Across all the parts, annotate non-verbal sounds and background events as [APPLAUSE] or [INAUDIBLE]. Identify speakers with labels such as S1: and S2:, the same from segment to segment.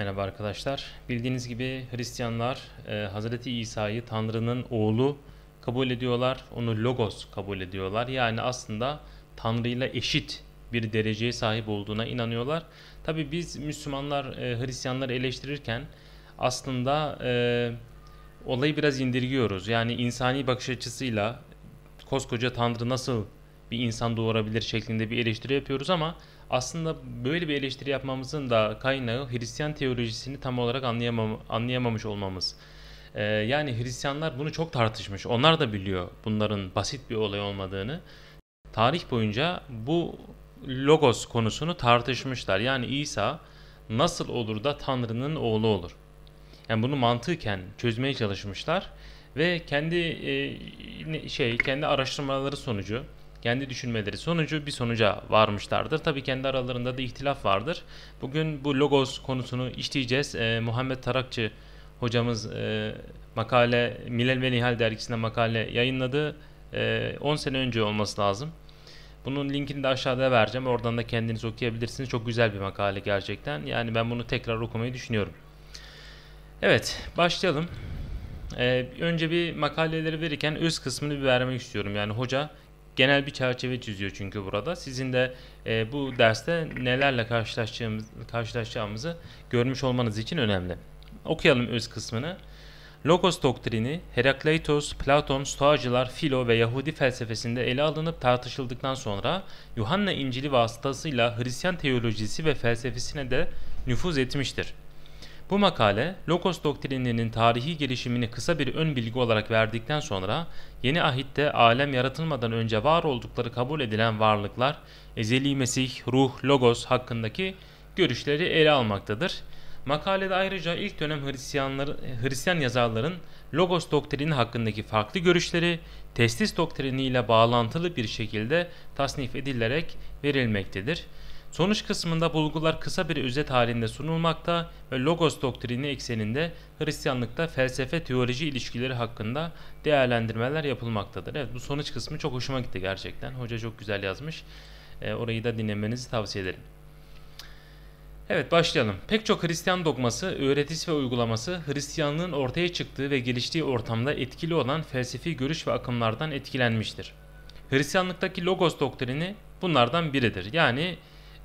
S1: Merhaba arkadaşlar. Bildiğiniz gibi Hristiyanlar e, Hazreti İsa'yı Tanrı'nın oğlu kabul ediyorlar. Onu Logos kabul ediyorlar. Yani aslında Tanrı'yla eşit bir dereceye sahip olduğuna inanıyorlar. Tabi biz Müslümanlar e, Hristiyanları eleştirirken aslında e, olayı biraz indirgiyoruz. Yani insani bakış açısıyla koskoca Tanrı nasıl bir insan doğurabilir şeklinde bir eleştiri yapıyoruz ama aslında böyle bir eleştiri yapmamızın da kaynağı Hristiyan teolojisini tam olarak anlayamam anlayamamış olmamız. Ee, yani Hristiyanlar bunu çok tartışmış. Onlar da biliyor bunların basit bir olay olmadığını. Tarih boyunca bu logos konusunu tartışmışlar. Yani İsa nasıl olur da Tanrı'nın oğlu olur? Yani bunu mantıken çözmeye çalışmışlar ve kendi e, şey kendi araştırmaları sonucu kendi düşünmeleri sonucu bir sonuca varmışlardır. Tabii kendi aralarında da ihtilaf vardır. Bugün bu logos konusunu işleyeceğiz. E, Muhammed Tarakçı hocamız e, makale Milel ve Nihal dergisinde makale yayınladı. E, ee, 10 sene önce olması lazım. Bunun linkini de aşağıda vereceğim. Oradan da kendiniz okuyabilirsiniz. Çok güzel bir makale gerçekten. Yani ben bunu tekrar okumayı düşünüyorum. Evet, başlayalım. Ee, önce bir makaleleri verirken öz kısmını bir vermek istiyorum. Yani hoca genel bir çerçeve çiziyor çünkü burada. Sizin de e, bu derste nelerle karşılaşacağımız, karşılaşacağımızı görmüş olmanız için önemli. Okuyalım öz kısmını. Logos doktrini Herakleitos, Platon, Stoacılar, Filo ve Yahudi felsefesinde ele alınıp tartışıldıktan sonra Yuhanna İncil'i vasıtasıyla Hristiyan teolojisi ve felsefesine de nüfuz etmiştir. Bu makale, logos doktrinlerinin tarihi gelişimini kısa bir ön bilgi olarak verdikten sonra, yeni ahitte alem yaratılmadan önce var oldukları kabul edilen varlıklar, ezeli Mesih, ruh, logos hakkındaki görüşleri ele almaktadır. Makalede ayrıca ilk dönem Hristiyanları, Hristiyan yazarların Logos doktrini hakkındaki farklı görüşleri testis doktrini ile bağlantılı bir şekilde tasnif edilerek verilmektedir. Sonuç kısmında bulgular kısa bir özet halinde sunulmakta ve Logos doktrini ekseninde Hristiyanlıkta felsefe-teoloji ilişkileri hakkında değerlendirmeler yapılmaktadır. Evet bu sonuç kısmı çok hoşuma gitti gerçekten. Hoca çok güzel yazmış. E, orayı da dinlemenizi tavsiye ederim. Evet başlayalım. Pek çok Hristiyan dogması, öğretisi ve uygulaması Hristiyanlığın ortaya çıktığı ve geliştiği ortamda etkili olan felsefi görüş ve akımlardan etkilenmiştir. Hristiyanlıktaki Logos doktrini bunlardan biridir. Yani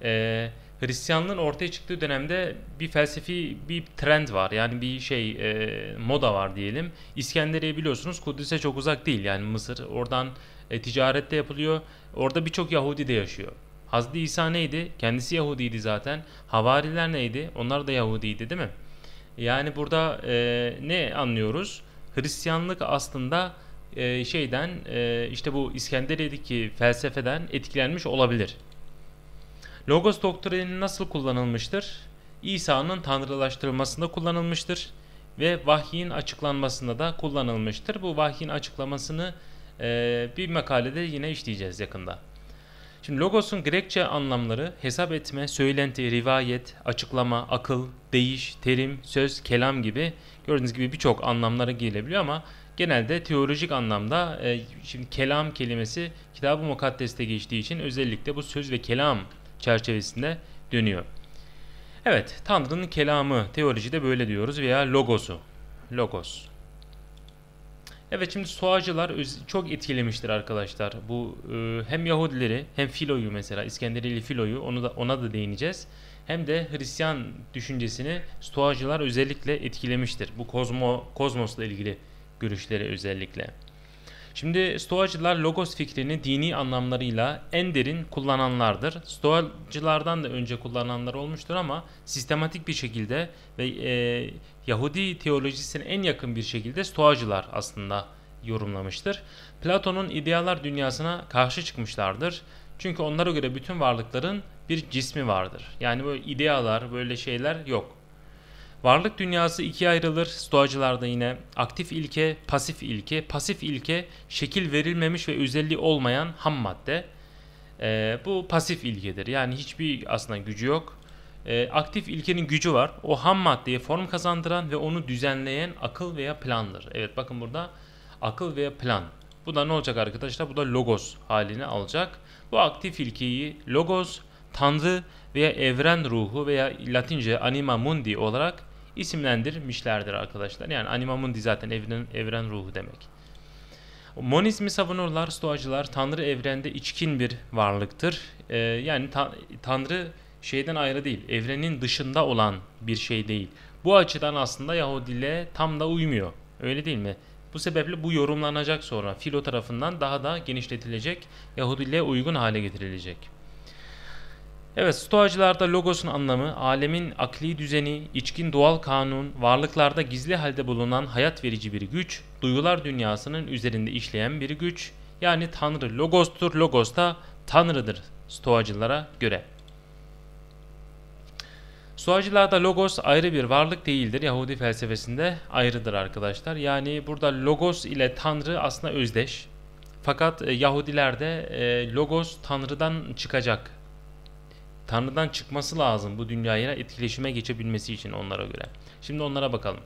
S1: e, Hristiyanlığın ortaya çıktığı dönemde bir felsefi bir trend var. Yani bir şey e, moda var diyelim. İskenderiye biliyorsunuz Kudüs'e çok uzak değil yani Mısır. Oradan e, ticaret de yapılıyor. Orada birçok Yahudi de yaşıyor. Hazreti İsa neydi? Kendisi Yahudiydi zaten. Havariler neydi? Onlar da Yahudiydi değil mi? Yani burada e, ne anlıyoruz? Hristiyanlık aslında e, şeyden e, işte bu İskenderiye'deki felsefeden etkilenmiş olabilir. Logos doktrini nasıl kullanılmıştır? İsa'nın tanrılaştırılmasında kullanılmıştır ve vahyin açıklanmasında da kullanılmıştır. Bu vahyin açıklamasını e, bir makalede yine işleyeceğiz yakında. Şimdi logos'un Grekçe anlamları hesap etme, söylenti, rivayet, açıklama, akıl, değiş, terim, söz, kelam gibi gördüğünüz gibi birçok anlamlara gelebiliyor ama genelde teolojik anlamda e, şimdi kelam kelimesi kitab-ı mukaddeste geçtiği için özellikle bu söz ve kelam çerçevesinde dönüyor. Evet, Tanrı'nın kelamı teolojide böyle diyoruz veya logosu. Logos. Evet şimdi Suacılar çok etkilemiştir arkadaşlar. Bu e, hem Yahudileri hem Filo'yu mesela İskenderili Filo'yu onu da ona da değineceğiz. Hem de Hristiyan düşüncesini Stoacılar özellikle etkilemiştir. Bu kozmo kozmosla ilgili görüşleri özellikle. Şimdi Stoacılar logos fikrini dini anlamlarıyla en derin kullananlardır. Stoacılardan da önce kullananlar olmuştur ama sistematik bir şekilde ve e, Yahudi teolojisine en yakın bir şekilde Stoacılar aslında yorumlamıştır. Platon'un idealar dünyasına karşı çıkmışlardır. Çünkü onlara göre bütün varlıkların bir cismi vardır. Yani böyle idealar, böyle şeyler yok. Varlık dünyası ikiye ayrılır. Stoacılarda yine aktif ilke, pasif ilke. Pasif ilke şekil verilmemiş ve özelliği olmayan ham madde. E, bu pasif ilkedir. Yani hiçbir aslında gücü yok. E, aktif ilkenin gücü var. O ham maddeye form kazandıran ve onu düzenleyen akıl veya plandır. Evet bakın burada akıl veya plan. Bu da ne olacak arkadaşlar? Bu da logos halini alacak. Bu aktif ilkeyi logos, tanrı veya evren ruhu veya latince anima mundi olarak isimlendirmişlerdir arkadaşlar. Yani anima mundi zaten evren, evren ruhu demek. Monizmi savunurlar stoacılar. Tanrı evrende içkin bir varlıktır. Ee, yani ta, Tanrı şeyden ayrı değil. Evrenin dışında olan bir şey değil. Bu açıdan aslında Yahudilere tam da uymuyor. Öyle değil mi? Bu sebeple bu yorumlanacak sonra filo tarafından daha da genişletilecek, Yahudiliğe uygun hale getirilecek. Evet Stoacılarda logosun anlamı alemin akli düzeni, içkin doğal kanun, varlıklarda gizli halde bulunan hayat verici bir güç, duygular dünyasının üzerinde işleyen bir güç yani Tanrı logostur, logos da Tanrı'dır Stoacılara göre. Stoacılarda logos ayrı bir varlık değildir. Yahudi felsefesinde ayrıdır arkadaşlar. Yani burada logos ile Tanrı aslında özdeş. Fakat e, Yahudilerde e, logos Tanrı'dan çıkacak Tanrı'dan çıkması lazım bu dünyaya etkileşime geçebilmesi için onlara göre. Şimdi onlara bakalım.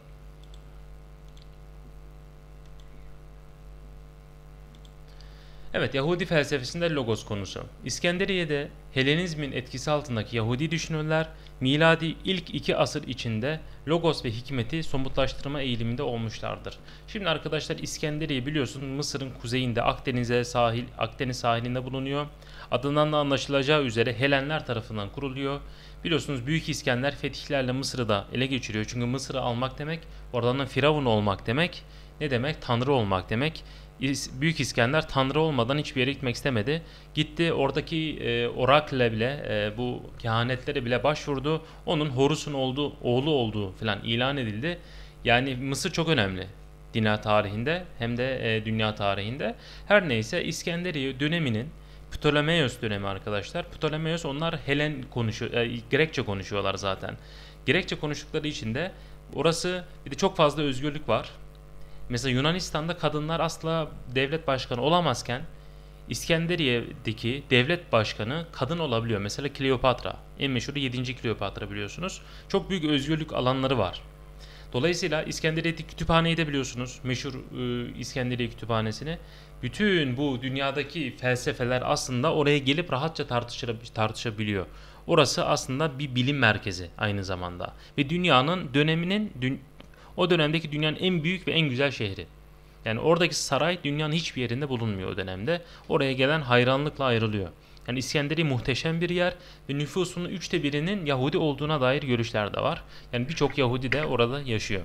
S1: Evet Yahudi felsefesinde logos konusu. İskenderiye'de Helenizmin etkisi altındaki Yahudi düşünürler miladi ilk iki asır içinde logos ve hikmeti somutlaştırma eğiliminde olmuşlardır. Şimdi arkadaşlar İskenderiye biliyorsun Mısır'ın kuzeyinde Akdeniz'e sahil Akdeniz sahilinde bulunuyor. Adından da anlaşılacağı üzere Helenler tarafından kuruluyor. Biliyorsunuz Büyük İskender fetihlerle Mısır'ı da ele geçiriyor. Çünkü Mısır'ı almak demek oradan da Firavun olmak demek. Ne demek? Tanrı olmak demek. Büyük İskender Tanrı olmadan hiçbir yere gitmek istemedi. Gitti oradaki e, orakle bile e, bu kehanetlere bile başvurdu. Onun Horus'un olduğu, oğlu olduğu falan ilan edildi. Yani Mısır çok önemli dünya tarihinde hem de e, dünya tarihinde. Her neyse İskenderiye döneminin Ptolemaios dönemi arkadaşlar. Ptolemaios onlar Helen konuşuyor, e, Grekçe konuşuyorlar zaten. Grekçe konuştukları için de orası bir de çok fazla özgürlük var. Mesela Yunanistan'da kadınlar asla devlet başkanı olamazken İskenderiye'deki devlet başkanı kadın olabiliyor. Mesela Kleopatra. En meşhur 7. Kleopatra biliyorsunuz. Çok büyük özgürlük alanları var. Dolayısıyla İskenderiye'deki kütüphaneyi de biliyorsunuz. Meşhur e, İskenderiye Kütüphanesi'ni. Bütün bu dünyadaki felsefeler aslında oraya gelip rahatça tartışabiliyor. Orası aslında bir bilim merkezi aynı zamanda. Ve dünyanın döneminin, o dönemdeki dünyanın en büyük ve en güzel şehri. Yani oradaki saray dünyanın hiçbir yerinde bulunmuyor o dönemde. Oraya gelen hayranlıkla ayrılıyor. Yani İskenderi muhteşem bir yer ve nüfusunun üçte birinin Yahudi olduğuna dair görüşler de var. Yani birçok Yahudi de orada yaşıyor.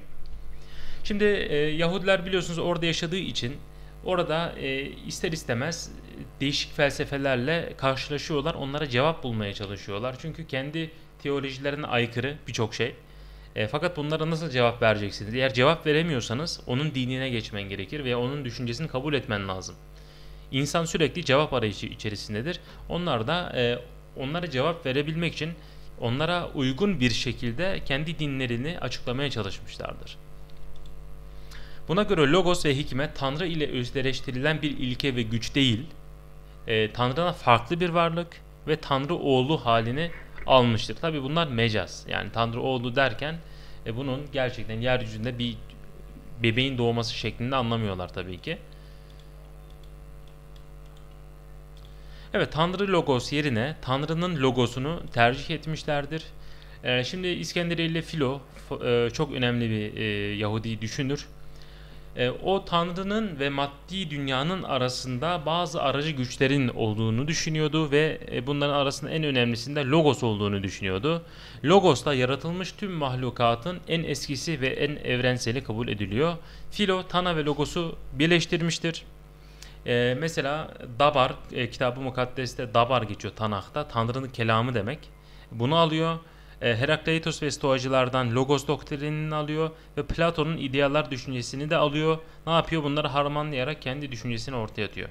S1: Şimdi e, Yahudiler biliyorsunuz orada yaşadığı için orada e, ister istemez değişik felsefelerle karşılaşıyorlar. Onlara cevap bulmaya çalışıyorlar. Çünkü kendi teolojilerine aykırı birçok şey. E, fakat bunlara nasıl cevap vereceksiniz? Eğer cevap veremiyorsanız onun dinine geçmen gerekir veya onun düşüncesini kabul etmen lazım. İnsan sürekli cevap arayışı içerisindedir. Onlar da e, onlara cevap verebilmek için onlara uygun bir şekilde kendi dinlerini açıklamaya çalışmışlardır. Buna göre logos ve hikmet Tanrı ile özdeşleştirilen bir ilke ve güç değil, e, Tanrı'dan farklı bir varlık ve Tanrı oğlu halini almıştır. Tabi bunlar mecaz. Yani Tanrı oğlu derken e, bunun gerçekten yeryüzünde bir bebeğin doğması şeklinde anlamıyorlar tabii ki. Evet Tanrı logos yerine Tanrı'nın logosunu tercih etmişlerdir. E, şimdi İskenderiyeli Filo e, çok önemli bir e, Yahudi düşünür. E, o Tanrı'nın ve maddi dünyanın arasında bazı aracı güçlerin olduğunu düşünüyordu ve bunların arasında en önemlisinde Logos olduğunu düşünüyordu. Logos'ta yaratılmış tüm mahlukatın en eskisi ve en evrenseli kabul ediliyor. Filo, Tana ve Logos'u birleştirmiştir. E, mesela Dabar, e, kitabı mukaddeste Dabar geçiyor Tanak'ta. Tanrı'nın kelamı demek. Bunu alıyor. E, Herakleitos ve Stoacılardan Logos doktrinini alıyor ve Platon'un idealar düşüncesini de alıyor. Ne yapıyor? Bunları harmanlayarak kendi düşüncesini ortaya atıyor.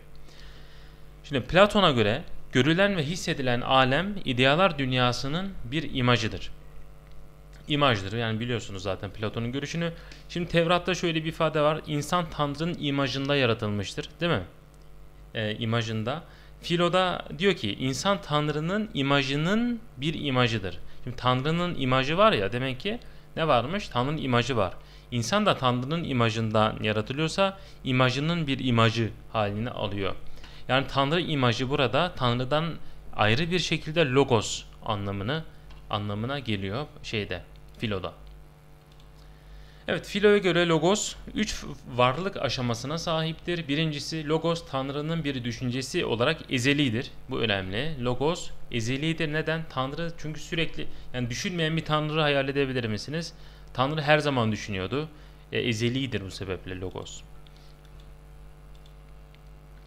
S1: Şimdi Platon'a göre görülen ve hissedilen alem idealar dünyasının bir imajıdır. İmajdır yani biliyorsunuz zaten Platon'un görüşünü. Şimdi Tevrat'ta şöyle bir ifade var. İnsan Tanrı'nın imajında yaratılmıştır değil mi? e, imajında da diyor ki insan Tanrı'nın imajının bir imajıdır. Şimdi Tanrı'nın imajı var ya demek ki ne varmış? Tanrı'nın imajı var. İnsan da Tanrı'nın imajından yaratılıyorsa imajının bir imajı halini alıyor. Yani Tanrı imajı burada Tanrı'dan ayrı bir şekilde logos anlamını anlamına geliyor şeyde Filo'da. Evet Filo'ya göre Logos 3 varlık aşamasına sahiptir. Birincisi Logos Tanrı'nın bir düşüncesi olarak ezelidir. Bu önemli. Logos ezelidir. Neden? Tanrı çünkü sürekli yani düşünmeyen bir Tanrı hayal edebilir misiniz? Tanrı her zaman düşünüyordu. E, ezelidir bu sebeple Logos.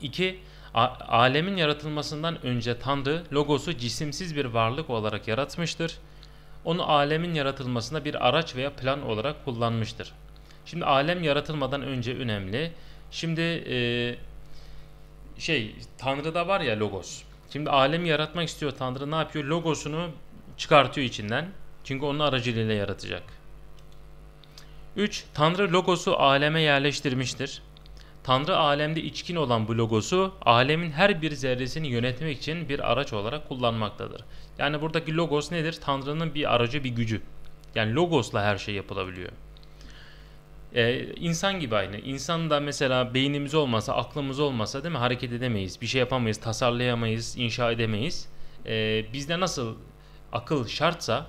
S1: 2. Alemin yaratılmasından önce Tanrı Logos'u cisimsiz bir varlık olarak yaratmıştır onu alemin yaratılmasına bir araç veya plan olarak kullanmıştır. Şimdi alem yaratılmadan önce önemli. Şimdi e, şey Tanrı'da var ya logos. Şimdi alemi yaratmak istiyor Tanrı ne yapıyor? Logosunu çıkartıyor içinden. Çünkü onun aracılığıyla yaratacak. 3. Tanrı logosu aleme yerleştirmiştir. Tanrı alemde içkin olan bu logosu alemin her bir zerresini yönetmek için bir araç olarak kullanmaktadır. Yani buradaki logos nedir? Tanrı'nın bir aracı, bir gücü. Yani logosla her şey yapılabiliyor. Ee, insan gibi aynı. İnsan da mesela beynimiz olmasa, aklımız olmasa değil mi hareket edemeyiz, bir şey yapamayız, tasarlayamayız, inşa edemeyiz. Ee, bizde nasıl akıl şartsa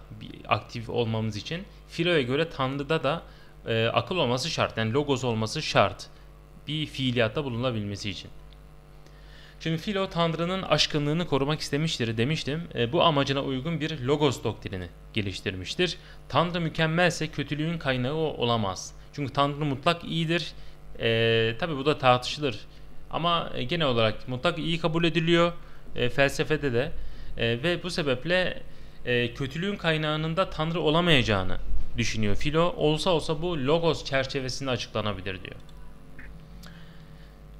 S1: aktif olmamız için Filo'ya göre Tanrı'da da e, akıl olması şart. Yani logos olması şart bir fiiliyatta bulunabilmesi için. Şimdi Filo Tanrı'nın aşkınlığını korumak istemiştir demiştim. E, bu amacına uygun bir logos doktrini geliştirmiştir. Tanrı mükemmelse kötülüğün kaynağı olamaz. Çünkü Tanrı mutlak iyidir. E, Tabi bu da tartışılır. Ama e, genel olarak mutlak iyi kabul ediliyor e, felsefede de. E, ve bu sebeple e, kötülüğün kaynağının da Tanrı olamayacağını düşünüyor. Filo olsa olsa bu logos çerçevesinde açıklanabilir diyor.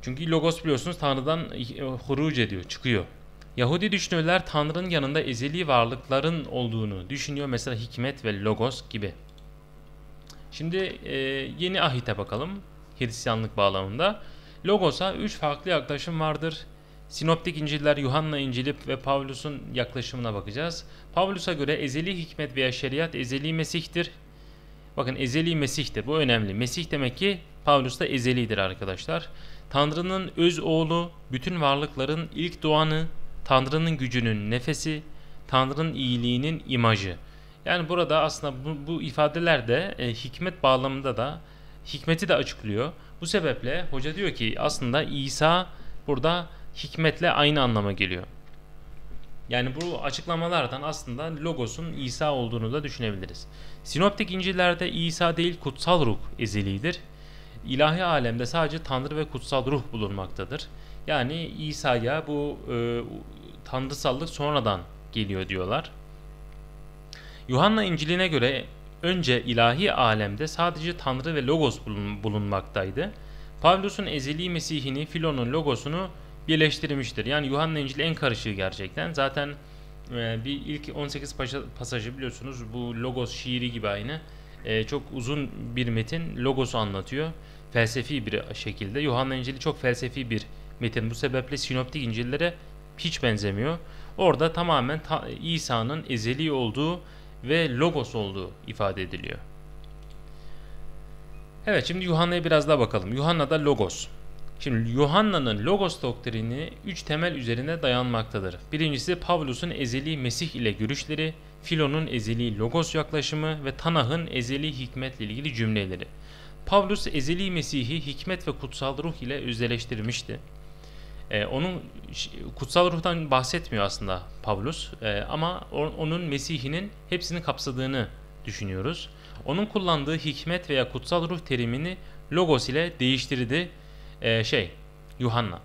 S1: Çünkü logos biliyorsunuz Tanrı'dan e, huruc ediyor, çıkıyor. Yahudi düşünürler Tanrı'nın yanında ezeli varlıkların olduğunu düşünüyor. Mesela hikmet ve logos gibi. Şimdi e, yeni ahite bakalım Hristiyanlık bağlamında. Logos'a üç farklı yaklaşım vardır. Sinoptik İncil'ler, Yuhanna İncil'i ve Pavlus'un yaklaşımına bakacağız. Pavlus'a göre ezeli hikmet veya şeriat ezeli Mesih'tir. Bakın ezeli Mesih'tir. Bu önemli. Mesih demek ki Pavlus'ta ezelidir arkadaşlar. Tanrı'nın öz oğlu, bütün varlıkların ilk doğanı, Tanrı'nın gücünün nefesi, Tanrı'nın iyiliğinin imajı. Yani burada aslında bu, bu ifadeler de e, hikmet bağlamında da hikmeti de açıklıyor. Bu sebeple hoca diyor ki aslında İsa burada hikmetle aynı anlama geliyor. Yani bu açıklamalardan aslında logosun İsa olduğunu da düşünebiliriz. Sinoptik İncil'lerde İsa değil kutsal ruh ezeliğidir ilahi alemde sadece Tanrı ve kutsal ruh bulunmaktadır. Yani İsa'ya bu e, tanrısallık sonradan geliyor diyorlar. Yuhanna İncil'ine göre önce ilahi alemde sadece Tanrı ve Logos bulunmaktaydı. Pavlus'un ezeli Mesih'ini Filon'un Logos'unu birleştirmiştir. Yani Yuhanna İncil en karışığı gerçekten. Zaten e, bir ilk 18 pasajı biliyorsunuz bu Logos şiiri gibi aynı. E, çok uzun bir metin Logos'u anlatıyor felsefi bir şekilde. Yuhanna İncil'i çok felsefi bir metin. Bu sebeple sinoptik İncil'lere hiç benzemiyor. Orada tamamen ta İsa'nın ezeli olduğu ve logos olduğu ifade ediliyor. Evet şimdi Yuhanna'ya biraz daha bakalım. Yuhanna logos. Şimdi Yuhanna'nın logos doktrini üç temel üzerine dayanmaktadır. Birincisi Pavlus'un ezeli Mesih ile görüşleri, Filon'un ezeli logos yaklaşımı ve Tanah'ın ezeli hikmetle ilgili cümleleri. Pavlus ezeli Mesih'i hikmet ve kutsal ruh ile özdeleştirmişti. E, ee, onun kutsal ruhtan bahsetmiyor aslında Pavlus e, ama onun Mesih'inin hepsini kapsadığını düşünüyoruz. Onun kullandığı hikmet veya kutsal ruh terimini logos ile değiştirdi e, şey Yuhanna.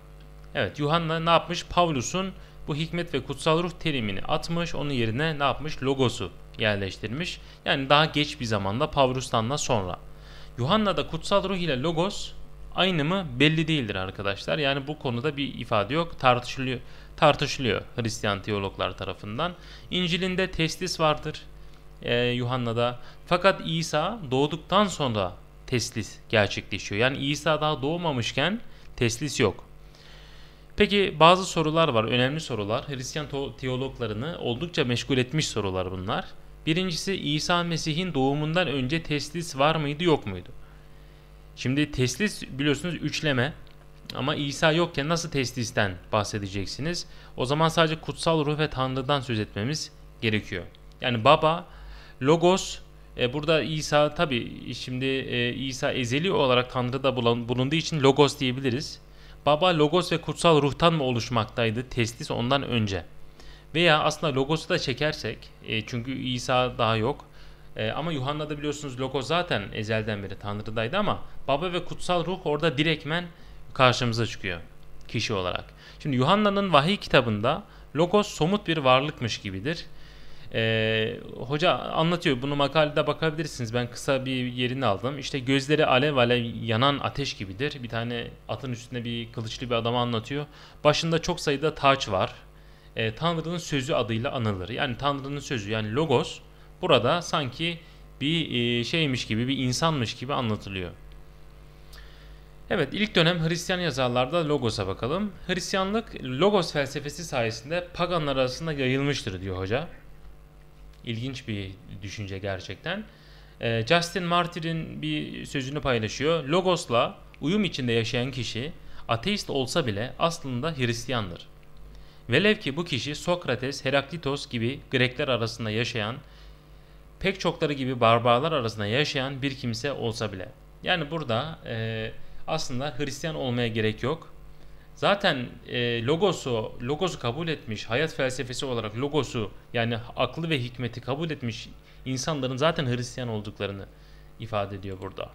S1: Evet Yuhanna ne yapmış? Pavlus'un bu hikmet ve kutsal ruh terimini atmış onun yerine ne yapmış? Logosu yerleştirmiş. Yani daha geç bir zamanda Pavlus'tan da sonra. Yuhanna'da kutsal ruh ile logos aynı mı belli değildir arkadaşlar. Yani bu konuda bir ifade yok. Tartışılıyor, tartışılıyor Hristiyan teologlar tarafından. İncil'inde teslis vardır e, Yuhanna'da. Fakat İsa doğduktan sonra teslis gerçekleşiyor. Yani İsa daha doğmamışken teslis yok. Peki bazı sorular var, önemli sorular. Hristiyan teologlarını oldukça meşgul etmiş sorular bunlar. Birincisi İsa Mesih'in doğumundan önce teslis var mıydı yok muydu? Şimdi teslis biliyorsunuz üçleme ama İsa yokken nasıl teslisten bahsedeceksiniz? O zaman sadece kutsal ruh ve Tanrı'dan söz etmemiz gerekiyor. Yani baba, logos, e, burada İsa tabi şimdi e, İsa ezeli olarak Tanrı'da bulunduğu için logos diyebiliriz. Baba logos ve kutsal ruhtan mı oluşmaktaydı teslis ondan önce? Veya aslında logosu da çekersek e, çünkü İsa daha yok. E, ama Yuhanna da biliyorsunuz logo zaten ezelden beri Tanrı'daydı ama Baba ve Kutsal Ruh orada direkmen karşımıza çıkıyor kişi olarak. Şimdi Yuhanna'nın vahiy kitabında logos somut bir varlıkmış gibidir. Ee, hoca anlatıyor bunu makalede bakabilirsiniz ben kısa bir yerini aldım İşte gözleri alev alev yanan ateş gibidir bir tane atın üstünde bir kılıçlı bir adamı anlatıyor başında çok sayıda taç var e, Tanrı'nın sözü adıyla anılır. Yani Tanrı'nın sözü yani logos burada sanki bir e, şeymiş gibi bir insanmış gibi anlatılıyor. Evet ilk dönem Hristiyan yazarlarda Logos'a bakalım. Hristiyanlık Logos felsefesi sayesinde paganlar arasında yayılmıştır diyor hoca. İlginç bir düşünce gerçekten. E, Justin Martyr'in bir sözünü paylaşıyor. Logos'la uyum içinde yaşayan kişi ateist olsa bile aslında Hristiyandır. Velev ki bu kişi Sokrates, Heraklitos gibi Grekler arasında yaşayan, pek çokları gibi barbarlar arasında yaşayan bir kimse olsa bile. Yani burada e, aslında Hristiyan olmaya gerek yok. Zaten e, logosu, logosu kabul etmiş, hayat felsefesi olarak logosu yani aklı ve hikmeti kabul etmiş insanların zaten Hristiyan olduklarını ifade ediyor burada.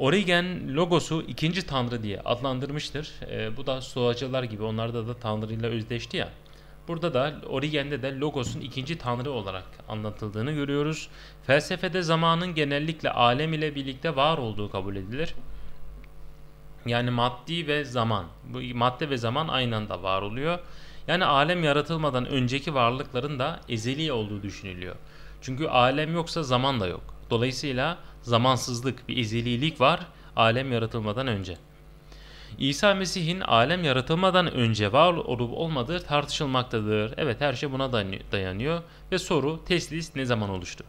S1: Origen logosu ikinci tanrı diye adlandırmıştır. E, bu da Stoacılar gibi onlarda da tanrıyla özdeşti ya. Burada da Origen'de de logosun ikinci tanrı olarak anlatıldığını görüyoruz. Felsefede zamanın genellikle alem ile birlikte var olduğu kabul edilir. Yani maddi ve zaman. Bu madde ve zaman aynı anda var oluyor. Yani alem yaratılmadan önceki varlıkların da ezeli olduğu düşünülüyor. Çünkü alem yoksa zaman da yok. Dolayısıyla zamansızlık, bir ezelilik var alem yaratılmadan önce. İsa Mesih'in alem yaratılmadan önce var olup olmadığı tartışılmaktadır. Evet her şey buna dayanıyor ve soru teslis ne zaman oluştu?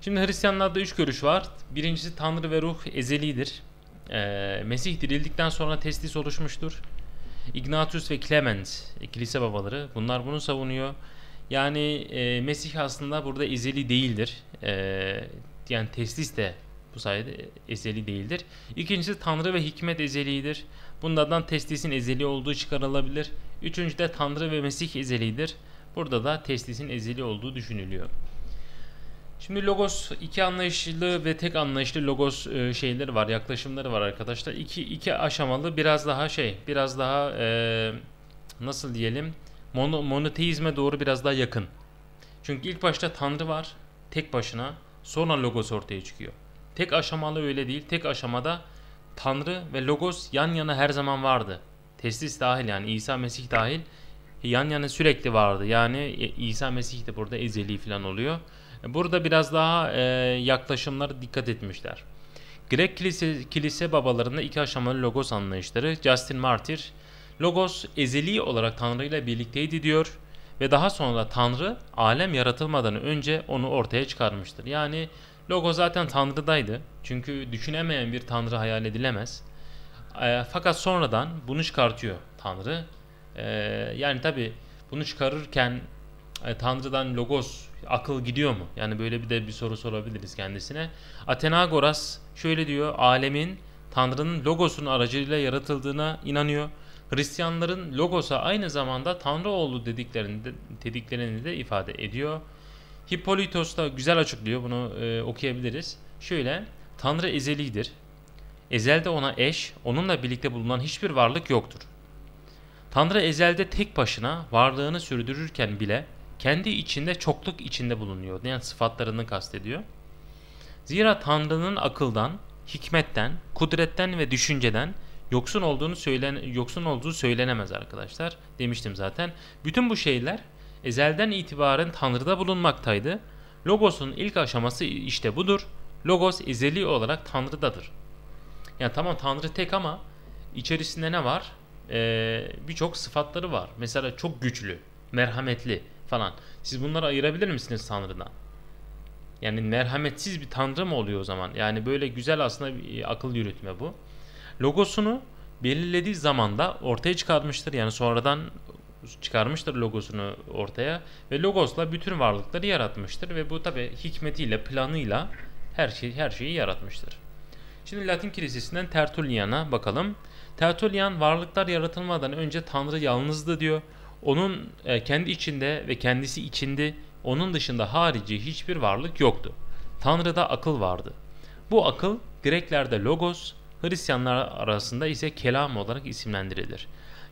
S1: Şimdi Hristiyanlarda üç görüş var. Birincisi Tanrı ve ruh ezelidir. Ee, Mesih dirildikten sonra teslis oluşmuştur. Ignatius ve Clement, e, kilise babaları bunlar bunu savunuyor. Yani e, Mesih aslında burada ezeli değildir. E, yani teslis de bu sayede ezeli değildir. İkincisi Tanrı ve hikmet ezelidir. Bunlardan testisin ezeli olduğu çıkarılabilir. Üçüncü de Tanrı ve Mesih ezelidir. Burada da testisin ezeli olduğu düşünülüyor. Şimdi logos iki anlayışlı ve tek anlayışlı logos e, şeyleri var, yaklaşımları var arkadaşlar. İki, iki aşamalı biraz daha şey, biraz daha e, nasıl diyelim mono, monoteizme doğru biraz daha yakın. Çünkü ilk başta Tanrı var tek başına sonra Logos ortaya çıkıyor. Tek aşamalı öyle değil. Tek aşamada Tanrı ve Logos yan yana her zaman vardı. Testis dahil yani İsa Mesih dahil yan yana sürekli vardı. Yani e, İsa Mesih de burada ezeli falan oluyor. E, burada biraz daha e, yaklaşımlara dikkat etmişler. Grek kilise, kilise babalarında iki aşamalı logos anlayışları Justin Martyr Logos ezeli olarak Tanrı ile birlikteydi diyor ve daha sonra Tanrı alem yaratılmadan önce onu ortaya çıkarmıştır. Yani Logos zaten Tanrı'daydı. Çünkü düşünemeyen bir Tanrı hayal edilemez. E, fakat sonradan bunu çıkartıyor Tanrı. E, yani tabi bunu çıkarırken e, Tanrı'dan Logos akıl gidiyor mu? Yani böyle bir de bir soru sorabiliriz kendisine. Atenagoras şöyle diyor. Alemin Tanrı'nın Logos'un aracılığıyla yaratıldığına inanıyor Hristiyanların logosa aynı zamanda Tanrı oğlu dediklerini de, ifade ediyor. Hippolytos da güzel açıklıyor bunu e, okuyabiliriz. Şöyle Tanrı ezelidir. Ezelde ona eş, onunla birlikte bulunan hiçbir varlık yoktur. Tanrı ezelde tek başına varlığını sürdürürken bile kendi içinde çokluk içinde bulunuyor. Yani sıfatlarını kastediyor. Zira Tanrı'nın akıldan, hikmetten, kudretten ve düşünceden yoksun olduğunu söylen yoksun olduğu söylenemez arkadaşlar. Demiştim zaten. Bütün bu şeyler ezelden itibaren Tanrı'da bulunmaktaydı. Logos'un ilk aşaması işte budur. Logos ezeli olarak Tanrı'dadır. Yani tamam Tanrı tek ama içerisinde ne var? Ee, Birçok sıfatları var. Mesela çok güçlü, merhametli falan. Siz bunları ayırabilir misiniz Tanrı'dan? Yani merhametsiz bir Tanrı mı oluyor o zaman? Yani böyle güzel aslında bir akıl yürütme bu logosunu belirlediği zamanda ortaya çıkarmıştır. Yani sonradan çıkarmıştır logosunu ortaya ve logosla bütün varlıkları yaratmıştır ve bu tabi hikmetiyle, planıyla her şeyi her şeyi yaratmıştır. Şimdi Latin kilisesinden Tertullian'a bakalım. Tertullian varlıklar yaratılmadan önce Tanrı yalnızdı diyor. Onun e, kendi içinde ve kendisi içinde, Onun dışında harici hiçbir varlık yoktu. Tanrı'da akıl vardı. Bu akıl Greklerde logos, Hristiyanlar arasında ise kelam olarak isimlendirilir.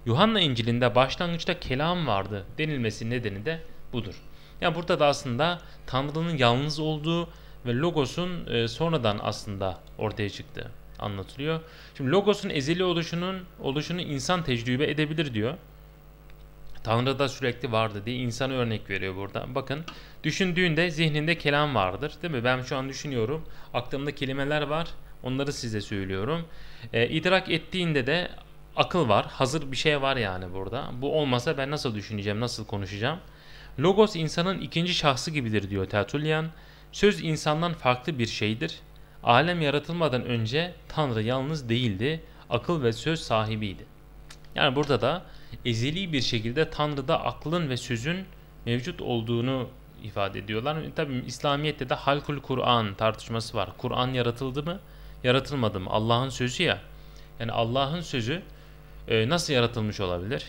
S1: Yuhanna İncil'inde başlangıçta kelam vardı denilmesi nedeni de budur. Yani burada da aslında Tanrı'nın yalnız olduğu ve Logos'un e, sonradan aslında ortaya çıktı anlatılıyor. Şimdi Logos'un ezeli oluşunun oluşunu insan tecrübe edebilir diyor. Tanrı da sürekli vardı diye insana örnek veriyor burada. Bakın düşündüğünde zihninde kelam vardır değil mi? Ben şu an düşünüyorum. Aklımda kelimeler var Onları size söylüyorum. E, idrak ettiğinde de akıl var. Hazır bir şey var yani burada. Bu olmasa ben nasıl düşüneceğim, nasıl konuşacağım? Logos insanın ikinci şahsı gibidir diyor Tertullian. Söz insandan farklı bir şeydir. Alem yaratılmadan önce Tanrı yalnız değildi, akıl ve söz sahibiydi. Yani burada da ezeli bir şekilde Tanrı'da aklın ve sözün mevcut olduğunu ifade ediyorlar. Tabi İslamiyet'te de halkul Kur'an tartışması var. Kur'an yaratıldı mı? yaratılmadım. Allah'ın sözü ya. Yani Allah'ın sözü e, nasıl yaratılmış olabilir?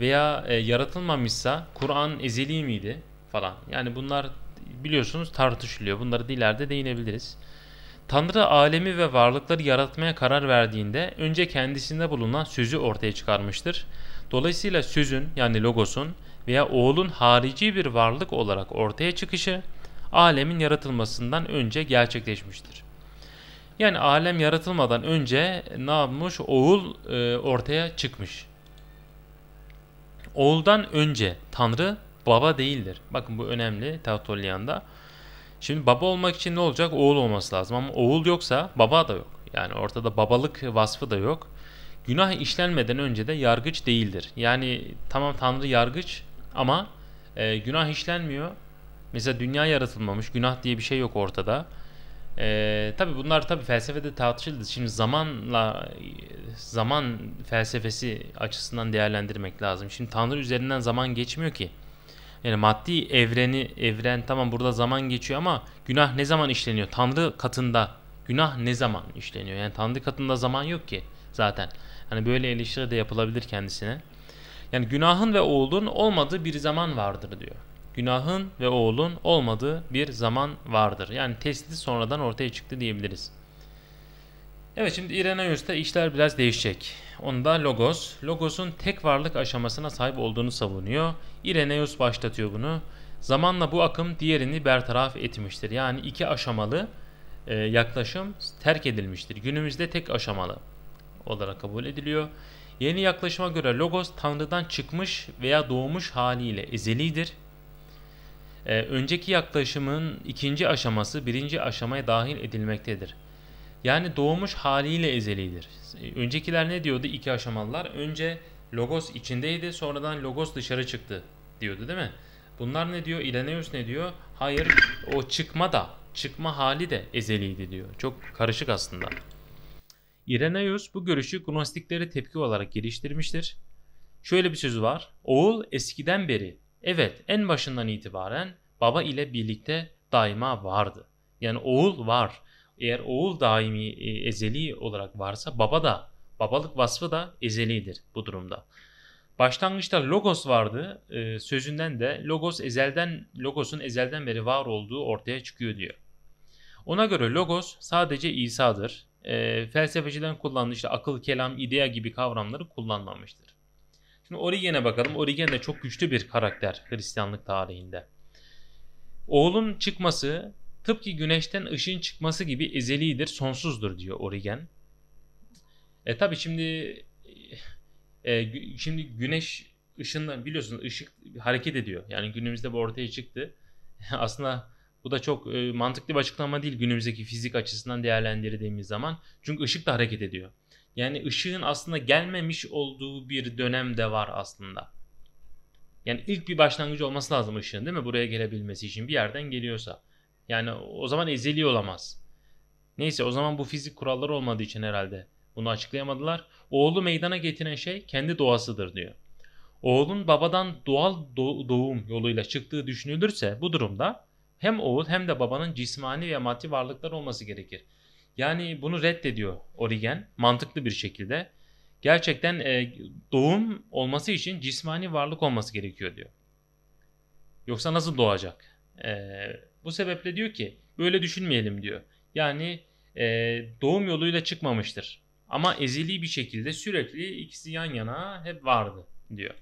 S1: Veya e, yaratılmamışsa Kur'an ezeli miydi falan. Yani bunlar biliyorsunuz tartışılıyor. Bunları da ileride değinebiliriz. Tanrı alemi ve varlıkları yaratmaya karar verdiğinde önce kendisinde bulunan sözü ortaya çıkarmıştır. Dolayısıyla sözün yani logosun veya oğlun harici bir varlık olarak ortaya çıkışı alemin yaratılmasından önce gerçekleşmiştir. Yani alem yaratılmadan önce ne yapmış? Oğul e, ortaya çıkmış. Oğuldan önce Tanrı baba değildir. Bakın bu önemli Tertullian'da. Şimdi baba olmak için ne olacak? Oğul olması lazım ama oğul yoksa baba da yok. Yani ortada babalık vasfı da yok. Günah işlenmeden önce de yargıç değildir. Yani tamam Tanrı yargıç ama e, günah işlenmiyor. Mesela dünya yaratılmamış, günah diye bir şey yok ortada. E, tabii bunlar tabii felsefede tartışıldı. Şimdi zamanla zaman felsefesi açısından değerlendirmek lazım. Şimdi Tanrı üzerinden zaman geçmiyor ki. Yani maddi evreni evren tamam burada zaman geçiyor ama günah ne zaman işleniyor? Tanrı katında günah ne zaman işleniyor? Yani Tanrı katında zaman yok ki zaten. Hani böyle eleştiri de yapılabilir kendisine. Yani günahın ve oğlun olmadığı bir zaman vardır diyor günahın ve oğulun olmadığı bir zaman vardır. Yani testi sonradan ortaya çıktı diyebiliriz. Evet şimdi İrenaeus'ta işler biraz değişecek. Onda Logos, Logos'un tek varlık aşamasına sahip olduğunu savunuyor. İrenaeus başlatıyor bunu. Zamanla bu akım diğerini bertaraf etmiştir. Yani iki aşamalı e, yaklaşım terk edilmiştir. Günümüzde tek aşamalı olarak kabul ediliyor. Yeni yaklaşıma göre Logos Tanrı'dan çıkmış veya doğmuş haliyle ezelidir ee, önceki yaklaşımın ikinci aşaması birinci aşamaya dahil edilmektedir. Yani doğmuş haliyle ezelidir. Öncekiler ne diyordu iki aşamalılar? Önce logos içindeydi sonradan logos dışarı çıktı diyordu değil mi? Bunlar ne diyor? İleneus ne diyor? Hayır o çıkma da çıkma hali de ezeliydi diyor. Çok karışık aslında. İrenaeus bu görüşü Gnostikleri tepki olarak geliştirmiştir. Şöyle bir sözü var. Oğul eskiden beri Evet en başından itibaren baba ile birlikte daima vardı. Yani oğul var. Eğer oğul daimi e, ezeli olarak varsa baba da babalık vasfı da ezelidir bu durumda. Başlangıçta logos vardı e, sözünden de logos ezelden logosun ezelden beri var olduğu ortaya çıkıyor diyor. Ona göre logos sadece İsa'dır. E, felsefeciden kullandığı akıl, kelam, idea gibi kavramları kullanmamıştır. Şimdi Origen'e bakalım. Origen de çok güçlü bir karakter Hristiyanlık tarihinde. Oğlun çıkması tıpkı güneşten ışın çıkması gibi ezelidir, sonsuzdur diyor Origen. E tabi şimdi e, şimdi güneş ışından biliyorsunuz ışık hareket ediyor. Yani günümüzde bu ortaya çıktı. [LAUGHS] Aslında bu da çok e, mantıklı bir açıklama değil günümüzdeki fizik açısından değerlendirdiğimiz zaman. Çünkü ışık da hareket ediyor. Yani ışığın aslında gelmemiş olduğu bir dönem de var aslında. Yani ilk bir başlangıcı olması lazım ışığın değil mi? Buraya gelebilmesi için bir yerden geliyorsa. Yani o zaman ezeli olamaz. Neyse o zaman bu fizik kuralları olmadığı için herhalde bunu açıklayamadılar. Oğlu meydana getiren şey kendi doğasıdır diyor. Oğlun babadan doğal doğum yoluyla çıktığı düşünülürse bu durumda hem oğul hem de babanın cismani ve maddi varlıklar olması gerekir. Yani bunu reddediyor Origen mantıklı bir şekilde. Gerçekten e, doğum olması için cismani varlık olması gerekiyor diyor. Yoksa nasıl doğacak? E, bu sebeple diyor ki böyle düşünmeyelim diyor. Yani e, doğum yoluyla çıkmamıştır. Ama ezili bir şekilde sürekli ikisi yan yana hep vardı diyor.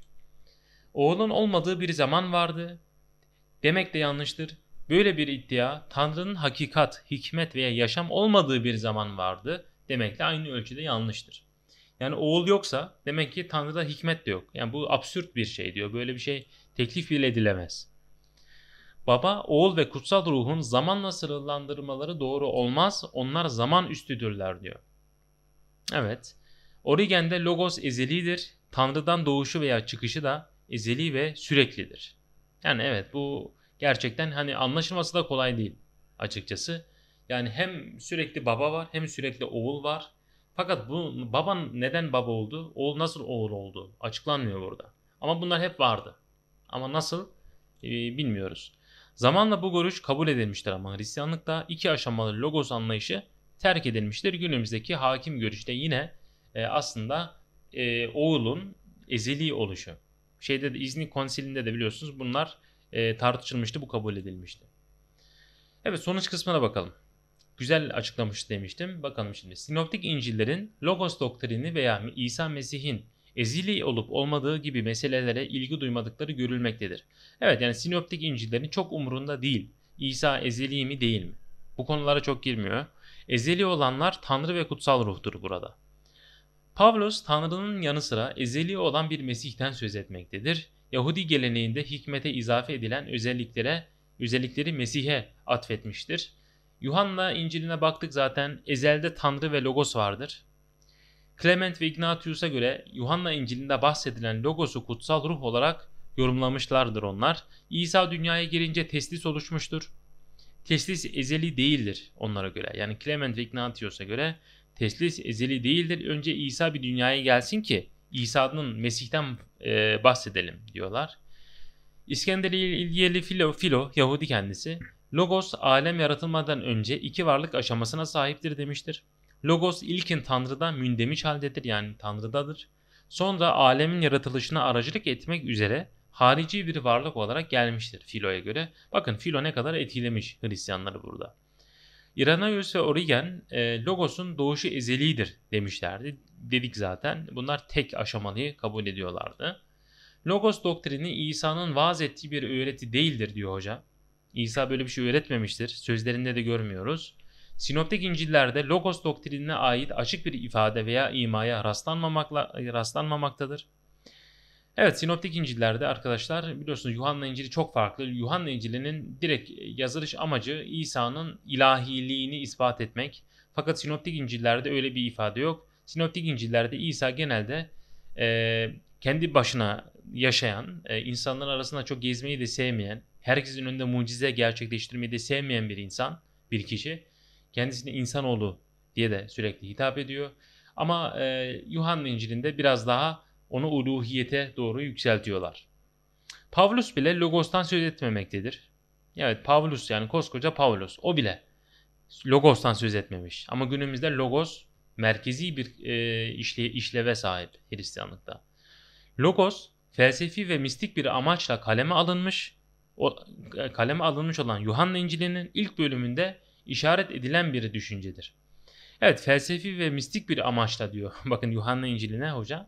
S1: Oğlun olmadığı bir zaman vardı. Demek de yanlıştır. Böyle bir iddia Tanrı'nın hakikat, hikmet veya yaşam olmadığı bir zaman vardı demekle aynı ölçüde yanlıştır. Yani oğul yoksa demek ki Tanrı'da hikmet de yok. Yani bu absürt bir şey diyor. Böyle bir şey teklif bile edilemez. Baba, oğul ve kutsal ruhun zamanla sırlandırmaları doğru olmaz. Onlar zaman üstüdürler diyor. Evet. Origen'de logos ezelidir. Tanrı'dan doğuşu veya çıkışı da ezeli ve süreklidir. Yani evet bu gerçekten hani anlaşılması da kolay değil açıkçası. Yani hem sürekli baba var hem sürekli oğul var. Fakat bu baban neden baba oldu? Oğul nasıl oğul oldu? Açıklanmıyor burada. Ama bunlar hep vardı. Ama nasıl ee, bilmiyoruz. Zamanla bu görüş kabul edilmiştir ama Hristiyanlıkta iki aşamalı logos anlayışı terk edilmiştir. Günümüzdeki hakim görüşte yine e, aslında e, oğulun ezeli oluşu. Şeyde de İznik Konsili'nde de biliyorsunuz bunlar e, tartışılmıştı. Bu kabul edilmişti. Evet sonuç kısmına bakalım. Güzel açıklamış demiştim. Bakalım şimdi. Sinoptik İncil'lerin Logos doktrini veya İsa Mesih'in ezili olup olmadığı gibi meselelere ilgi duymadıkları görülmektedir. Evet yani sinoptik İncil'lerin çok umurunda değil. İsa ezeli mi değil mi? Bu konulara çok girmiyor. Ezeli olanlar Tanrı ve kutsal ruhtur burada. Pavlos Tanrı'nın yanı sıra ezeli olan bir Mesih'ten söz etmektedir. Yahudi geleneğinde hikmete izafe edilen özelliklere, özellikleri Mesih'e atfetmiştir. Yuhanna İncil'ine baktık zaten ezelde Tanrı ve Logos vardır. Clement ve Ignatius'a göre Yuhanna İncil'inde bahsedilen Logos'u kutsal ruh olarak yorumlamışlardır onlar. İsa dünyaya gelince teslis oluşmuştur. Teslis ezeli değildir onlara göre. Yani Clement ve Ignatius'a göre teslis ezeli değildir. Önce İsa bir dünyaya gelsin ki İsa'nın Mesih'ten e, bahsedelim diyorlar. İskenderiyeli Filo, Filo Yahudi kendisi Logos alem yaratılmadan önce iki varlık aşamasına sahiptir demiştir. Logos ilkin Tanrı'da mündemiş haldedir yani Tanrı'dadır. Sonra alemin yaratılışına aracılık etmek üzere harici bir varlık olarak gelmiştir Filo'ya göre. Bakın Filo ne kadar etkilemiş Hristiyanları burada. İranaeus ve Origen e, logosun doğuşu ezelidir demişlerdi. Dedik zaten bunlar tek aşamalıyı kabul ediyorlardı. Logos doktrini İsa'nın vaaz ettiği bir öğreti değildir diyor hoca. İsa böyle bir şey öğretmemiştir. Sözlerinde de görmüyoruz. Sinoptik İncil'lerde Logos doktrinine ait açık bir ifade veya imaya rastlanmamakla, rastlanmamaktadır. Evet Sinoptik İncil'lerde arkadaşlar biliyorsunuz Yuhanna İncil'i çok farklı. Yuhanna İncil'inin direkt yazılış amacı İsa'nın ilahiliğini ispat etmek. Fakat Sinoptik İncil'lerde öyle bir ifade yok. Sinoptik İncil'lerde İsa genelde e, kendi başına yaşayan, e, insanların arasında çok gezmeyi de sevmeyen, herkesin önünde mucize gerçekleştirmeyi de sevmeyen bir insan, bir kişi. Kendisine insanoğlu diye de sürekli hitap ediyor. Ama e, Yuhanna İncil'inde biraz daha onu uluhiyete doğru yükseltiyorlar. Pavlus bile Logos'tan söz etmemektedir. Evet Pavlus yani koskoca Pavlus o bile Logos'tan söz etmemiş. Ama günümüzde Logos merkezi bir e, işle, işleve sahip Hristiyanlıkta. Logos felsefi ve mistik bir amaçla kaleme alınmış o, e, kaleme alınmış olan Yuhanna İncil'inin ilk bölümünde işaret edilen bir düşüncedir. Evet felsefi ve mistik bir amaçla diyor. [LAUGHS] Bakın Yuhanna İncil'ine hoca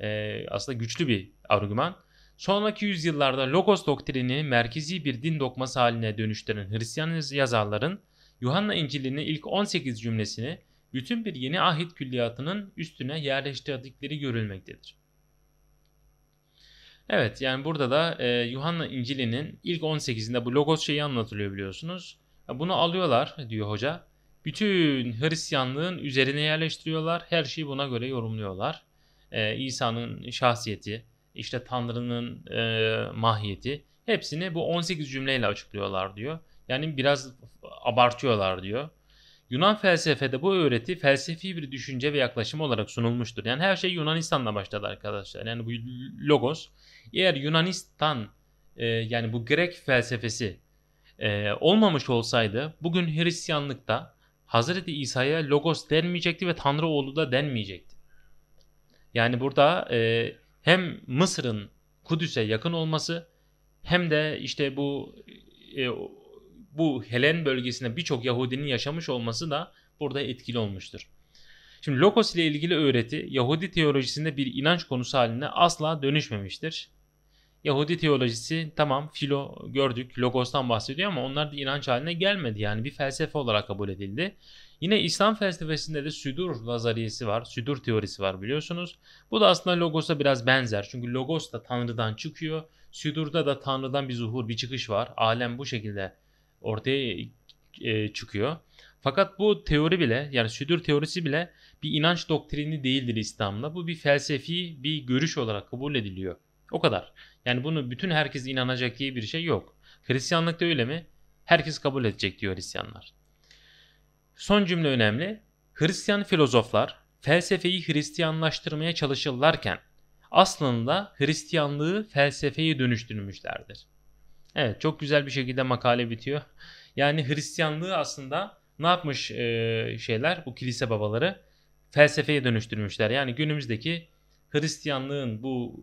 S1: e, aslında güçlü bir argüman. Sonraki yüzyıllarda Logos doktrinini merkezi bir din dokması haline dönüştüren Hristiyan yazarların Yuhanna İncil'inin ilk 18 cümlesini bütün bir yeni ahit külliyatının üstüne yerleştirdikleri görülmektedir. Evet yani burada da e, Yuhanna İncil'inin ilk 18'inde bu logos şeyi anlatılıyor biliyorsunuz. Bunu alıyorlar diyor hoca. Bütün Hristiyanlığın üzerine yerleştiriyorlar. Her şeyi buna göre yorumluyorlar. E, İsa'nın şahsiyeti, işte Tanrı'nın e, mahiyeti hepsini bu 18 cümleyle açıklıyorlar diyor. Yani biraz abartıyorlar diyor. Yunan felsefede bu öğreti felsefi bir düşünce ve yaklaşım olarak sunulmuştur. Yani her şey Yunanistan'da başladı arkadaşlar. Yani bu logos eğer Yunanistan e, yani bu Grek felsefesi e, olmamış olsaydı bugün Hristiyanlıkta Hazreti İsa'ya logos denmeyecekti ve Tanrı oğlu da denmeyecekti. Yani burada e, hem Mısır'ın Kudüs'e yakın olması hem de işte bu e, bu Helen bölgesinde birçok Yahudinin yaşamış olması da burada etkili olmuştur. Şimdi Lokos ile ilgili öğreti Yahudi teolojisinde bir inanç konusu haline asla dönüşmemiştir. Yahudi teolojisi tamam filo gördük Logos'tan bahsediyor ama onlar da inanç haline gelmedi yani bir felsefe olarak kabul edildi. Yine İslam felsefesinde de Südür nazariyesi var, Südür teorisi var biliyorsunuz. Bu da aslında Logos'a biraz benzer. Çünkü Logos da Tanrı'dan çıkıyor. Südür'de de Tanrı'dan bir zuhur, bir çıkış var. Alem bu şekilde ortaya e, çıkıyor. Fakat bu teori bile yani südür teorisi bile bir inanç doktrini değildir İslam'da. Bu bir felsefi bir görüş olarak kabul ediliyor. O kadar. Yani bunu bütün herkes inanacak diye bir şey yok. Hristiyanlıkta öyle mi? Herkes kabul edecek diyor Hristiyanlar. Son cümle önemli. Hristiyan filozoflar felsefeyi Hristiyanlaştırmaya çalışırlarken aslında Hristiyanlığı felsefeye dönüştürmüşlerdir. Evet çok güzel bir şekilde makale bitiyor. Yani Hristiyanlığı aslında ne yapmış e, şeyler bu kilise babaları felsefeye dönüştürmüşler. Yani günümüzdeki Hristiyanlığın bu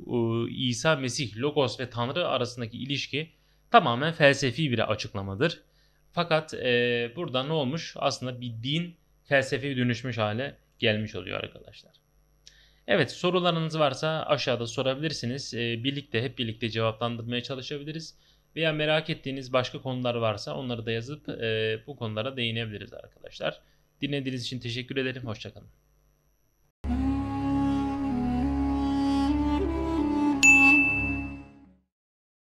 S1: e, İsa Mesih, Logos ve Tanrı arasındaki ilişki tamamen felsefi bir açıklamadır. Fakat e, burada ne olmuş? Aslında bir din felsefeye dönüşmüş hale gelmiş oluyor arkadaşlar. Evet sorularınız varsa aşağıda sorabilirsiniz. E, birlikte hep birlikte cevaplandırmaya çalışabiliriz. Veya merak ettiğiniz başka konular varsa onları da yazıp e, bu konulara değinebiliriz arkadaşlar. Dinlediğiniz için teşekkür ederim. Hoşçakalın.